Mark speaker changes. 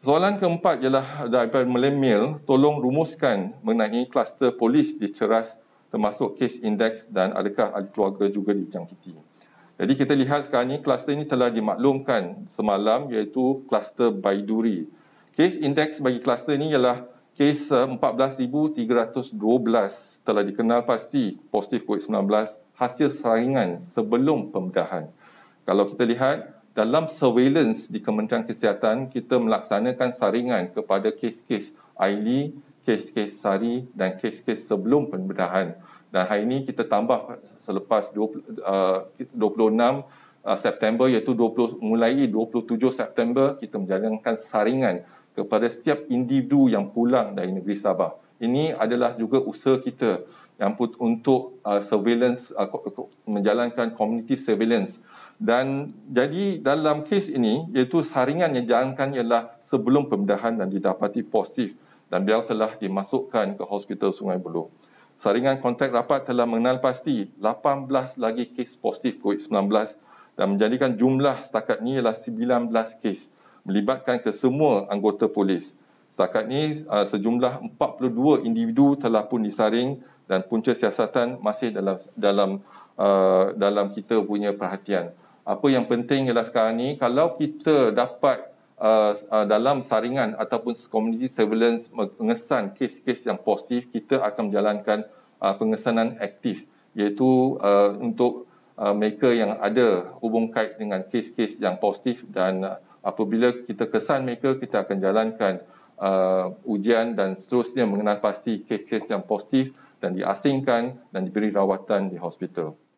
Speaker 1: Soalan keempat ialah daripada Melemil, tolong rumuskan mengenai kluster polis di Ceras termasuk kes indeks dan adakah ahli keluarga juga dijangkiti. Jadi kita lihat sekarang ini kluster ini telah dimaklumkan semalam iaitu kluster Baiduri. Kes indeks bagi kluster ini ialah kes 14,312 eh, telah dikenal pasti positif COVID-19 hasil saringan sebelum pembedahan. Kalau kita lihat, dalam surveillance di Kementerian Kesihatan kita melaksanakan saringan kepada kes-kes AILI, kes-kes sari dan kes-kes sebelum pembedahan. Dan hari ini kita tambah selepas 26 uh, uh, September iaitu 20, mulai 27 September kita menjalankan saringan kepada setiap individu yang pulang dari negeri Sabah ini adalah juga usaha kita yang put untuk uh, surveillance uh, menjalankan community surveillance dan jadi dalam kes ini iaitu saringan yang dijalankan ialah sebelum pembedahan dan didapati positif dan beliau telah dimasukkan ke hospital Sungai Buloh. Saringan kontak rapat telah mengenal pasti 18 lagi kes positif COVID-19 dan menjadikan jumlah setakat ini ialah 19 kes melibatkan kesemua anggota polis. Setakat ini ah, sejumlah 42 individu telah pun disaring dan punca siasatan masih dalam dalam uh, dalam kita punya perhatian. Apa yang penting ialah sekarang ni kalau kita dapat Uh, uh, dalam saringan ataupun community surveillance mengesan kes-kes yang positif kita akan menjalankan uh, pengesanan aktif iaitu uh, untuk uh, mereka yang ada hubung kait dengan kes-kes yang positif dan uh, apabila kita kesan mereka kita akan jalankan uh, ujian dan seterusnya mengenal pasti kes-kes yang positif dan diasingkan dan diberi rawatan di hospital.